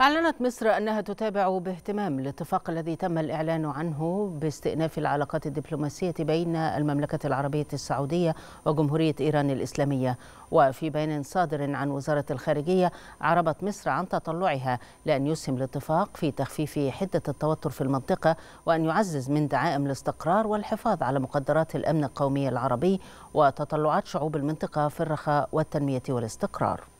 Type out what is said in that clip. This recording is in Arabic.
أعلنت مصر أنها تتابع باهتمام الاتفاق الذي تم الإعلان عنه باستئناف العلاقات الدبلوماسية بين المملكة العربية السعودية وجمهورية إيران الإسلامية وفي بيان صادر عن وزارة الخارجية عربت مصر عن تطلعها لأن يسهم الاتفاق في تخفيف حدة التوتر في المنطقة وأن يعزز من دعائم الاستقرار والحفاظ على مقدرات الأمن القومي العربي وتطلعات شعوب المنطقة في الرخاء والتنمية والاستقرار